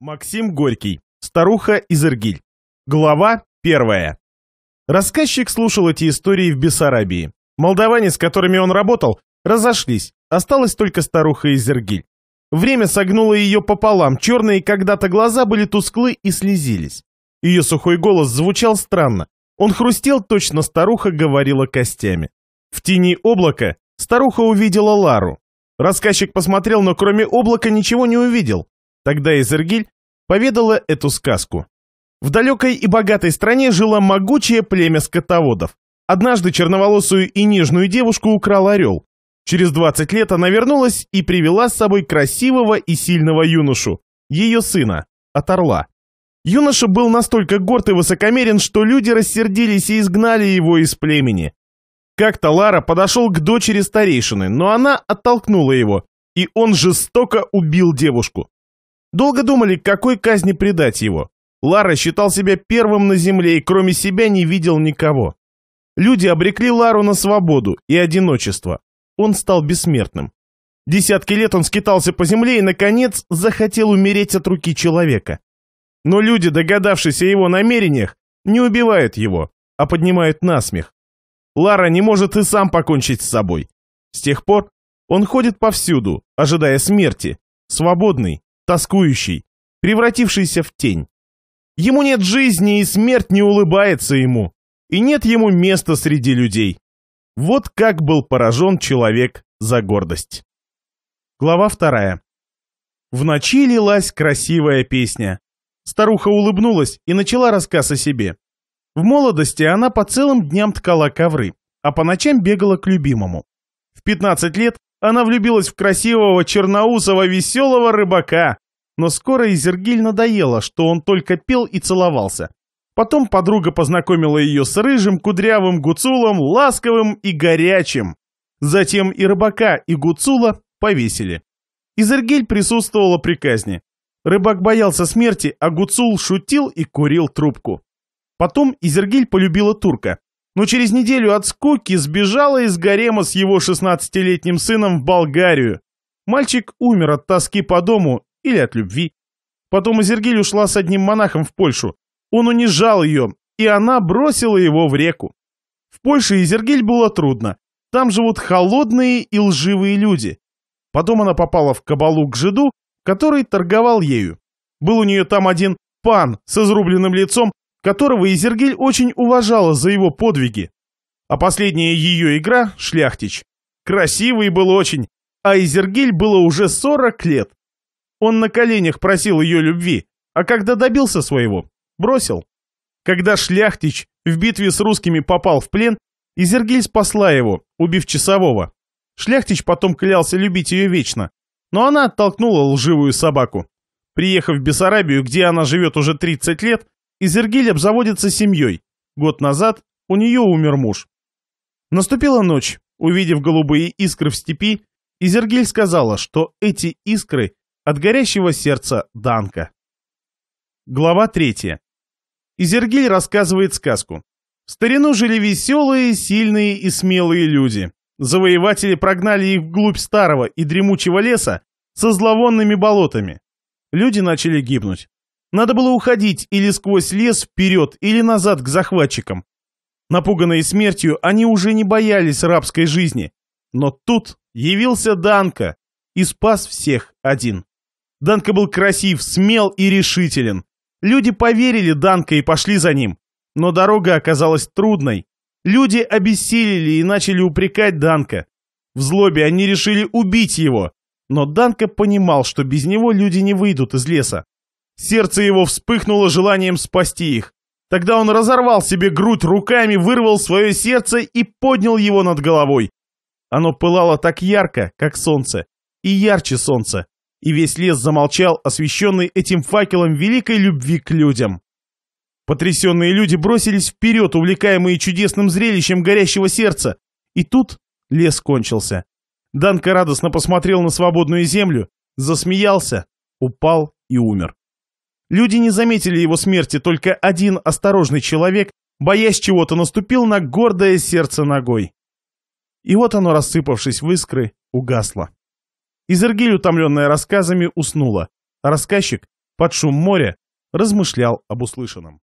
Максим Горький. Старуха из Иргиль. Глава первая. Рассказчик слушал эти истории в Бессарабии. Молдаване, с которыми он работал, разошлись. Осталась только старуха из Иргиль. Время согнуло ее пополам, черные когда-то глаза были тусклы и слезились. Ее сухой голос звучал странно. Он хрустел, точно старуха говорила костями. В тени облака старуха увидела Лару. Рассказчик посмотрел, но кроме облака ничего не увидел тогда Изергиль, поведала эту сказку. В далекой и богатой стране жило могучее племя скотоводов. Однажды черноволосую и нежную девушку украл орел. Через 20 лет она вернулась и привела с собой красивого и сильного юношу, ее сына, от орла. Юноша был настолько горд и высокомерен, что люди рассердились и изгнали его из племени. Как-то Лара подошел к дочери старейшины, но она оттолкнула его, и он жестоко убил девушку. Долго думали, какой казни предать его. Лара считал себя первым на земле и кроме себя не видел никого. Люди обрекли Лару на свободу и одиночество. Он стал бессмертным. Десятки лет он скитался по земле и, наконец, захотел умереть от руки человека. Но люди, догадавшись о его намерениях, не убивают его, а поднимают насмех. Лара не может и сам покончить с собой. С тех пор он ходит повсюду, ожидая смерти, свободный тоскующий, превратившийся в тень. Ему нет жизни, и смерть не улыбается ему, и нет ему места среди людей. Вот как был поражен человек за гордость. Глава вторая. В ночи лилась красивая песня. Старуха улыбнулась и начала рассказ о себе. В молодости она по целым дням ткала ковры, а по ночам бегала к любимому. В 15 лет она влюбилась в красивого, черноусого, веселого рыбака. Но скоро Изергиль надоело, что он только пел и целовался. Потом подруга познакомила ее с рыжим, кудрявым гуцулом, ласковым и горячим. Затем и рыбака, и гуцула повесили. Изергиль присутствовала при казни. Рыбак боялся смерти, а гуцул шутил и курил трубку. Потом Изергиль полюбила турка но через неделю от скуки сбежала из гарема с его 16-летним сыном в Болгарию. Мальчик умер от тоски по дому или от любви. Потом Азергиль ушла с одним монахом в Польшу. Он унижал ее, и она бросила его в реку. В Польше Изергиль было трудно. Там живут холодные и лживые люди. Потом она попала в кабалу к жиду, который торговал ею. Был у нее там один пан с изрубленным лицом которого Изергиль очень уважала за его подвиги. А последняя ее игра — «Шляхтич». Красивый был очень, а Изергиль было уже 40 лет. Он на коленях просил ее любви, а когда добился своего, бросил. Когда Шляхтич в битве с русскими попал в плен, Изергиль спасла его, убив часового. Шляхтич потом клялся любить ее вечно, но она оттолкнула лживую собаку. Приехав в Бессарабию, где она живет уже 30 лет, Изергиль обзаводится семьей. Год назад у нее умер муж. Наступила ночь. Увидев голубые искры в степи, Изергиль сказала, что эти искры от горящего сердца Данка. Глава третья. Изергиль рассказывает сказку. В старину жили веселые, сильные и смелые люди. Завоеватели прогнали их вглубь старого и дремучего леса со зловонными болотами. Люди начали гибнуть. Надо было уходить или сквозь лес вперед, или назад к захватчикам. Напуганные смертью, они уже не боялись рабской жизни. Но тут явился Данка и спас всех один. Данка был красив, смел и решителен. Люди поверили Данка и пошли за ним. Но дорога оказалась трудной. Люди обессилели и начали упрекать Данка. В злобе они решили убить его. Но Данка понимал, что без него люди не выйдут из леса. Сердце его вспыхнуло желанием спасти их. Тогда он разорвал себе грудь руками, вырвал свое сердце и поднял его над головой. Оно пылало так ярко, как солнце, и ярче солнца, и весь лес замолчал, освещенный этим факелом великой любви к людям. Потрясенные люди бросились вперед, увлекаемые чудесным зрелищем горящего сердца, и тут лес кончился. Данка радостно посмотрел на свободную землю, засмеялся, упал и умер. Люди не заметили его смерти, только один осторожный человек, боясь чего-то, наступил на гордое сердце ногой. И вот оно, рассыпавшись в искры, угасло. Изергиль, утомленная рассказами, уснула, а рассказчик, под шум моря, размышлял об услышанном.